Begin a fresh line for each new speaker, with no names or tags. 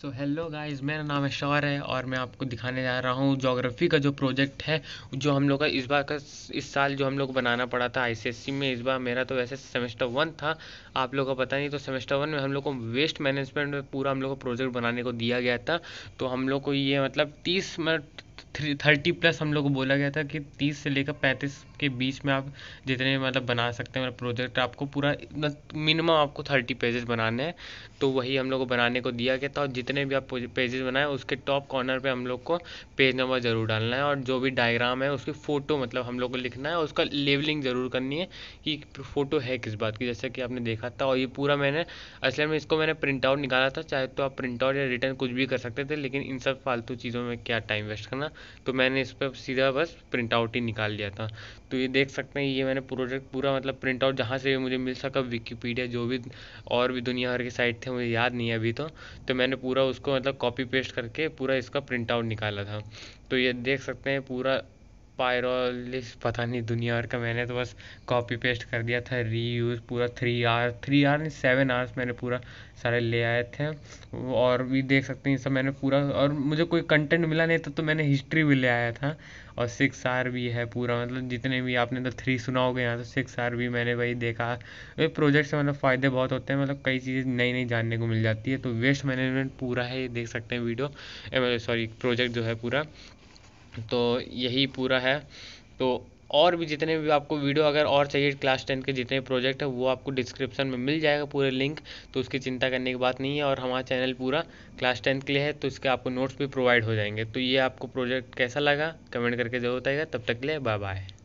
so hello guys मेरा नाम है शौर है और मैं आपको दिखाने जा रहा हूँ जोग्राफ़ी का जो प्रोजेक्ट है जो हम लोग का इस बार का इस साल जो हम लोग बनाना पड़ा था आईसीएससी में इस बार मेरा तो वैसे सेमेस्टर वन था आप लोगों का पता नहीं तो सेमेस्टर वन में हम लोग को वेस्ट मैनेजमेंट में पूरा हम लोग को प्रोजेक्ट बनाने को दिया गया था तो हम लोग को ये मतलब तीस मिनट थ्री थर्टी प्लस हम लोग को बोला गया था कि तीस से लेकर पैंतीस के बीच में आप जितने मतलब बना सकते हैं प्रोजेक्ट मतलब आपको पूरा मिनिमम मतलब आपको थर्टी पेजेस बनाने हैं तो वही हम लोग को बनाने को दिया गया था और जितने भी आप पेजेस बनाए उसके टॉप कॉर्नर पे हम लोग को पेज नंबर ज़रूर डालना है और जो भी डायग्राम है उसकी फ़ोटो मतलब हम लोग को लिखना है उसका लेवलिंग ज़रूर करनी है कि फ़ोटो है किस बात की जैसे कि आपने देखा था और ये पूरा मैंने असल में इसको मैंने प्रिंट आउट निकाला था चाहे तो आप प्रिंट आउट या रिटर्न कुछ भी कर सकते थे लेकिन इन सब फालतू चीज़ों में क्या टाइम वेस्ट करना तो मैंने इस पर सीधा बस प्रिंट आउट ही निकाल लिया था तो ये देख सकते हैं ये मैंने प्रोजेक्ट पूरा मतलब प्रिंट आउट जहाँ से भी मुझे मिल सका विकीपीडिया जो भी और भी दुनिया भर के साइट थे मुझे याद नहीं है अभी तो तो मैंने पूरा उसको मतलब कॉपी पेस्ट करके पूरा इसका प्रिंट आउट निकाला था तो ये देख सकते हैं पूरा स्पायरलिस पता नहीं दुनिया भर का मैंने तो बस कॉपी पेस्ट कर दिया था रीयूज़ पूरा थ्री आर थ्री आर नहीं सेवन आर्स मैंने पूरा सारे ले आए थे और भी देख सकते हैं सब मैंने पूरा और मुझे कोई कंटेंट मिला नहीं था तो मैंने हिस्ट्री भी ले आया था और सिक्स आर भी है पूरा मतलब जितने भी आपने तो थ्री सुना होगा यहाँ तो सिक्स आर भी मैंने वही देखा ये प्रोजेक्ट से मतलब फ़ायदे बहुत होते हैं मतलब कई चीज़ें नई नई जानने को मिल जाती है तो वेस्ट मैनेजमेंट पूरा है ये देख सकते हैं वीडियो सॉरी प्रोजेक्ट जो है पूरा तो यही पूरा है तो और भी जितने भी आपको वीडियो अगर और चाहिए क्लास टेन के जितने प्रोजेक्ट है वो आपको डिस्क्रिप्शन में मिल जाएगा पूरे लिंक तो उसकी चिंता करने की बात नहीं है और हमारा चैनल पूरा क्लास टेंथ के लिए है तो इसके आपको नोट्स भी प्रोवाइड हो जाएंगे तो ये आपको प्रोजेक्ट कैसा लगा कमेंट करके जरूर बताएगा तब तक के लिए बाय बाय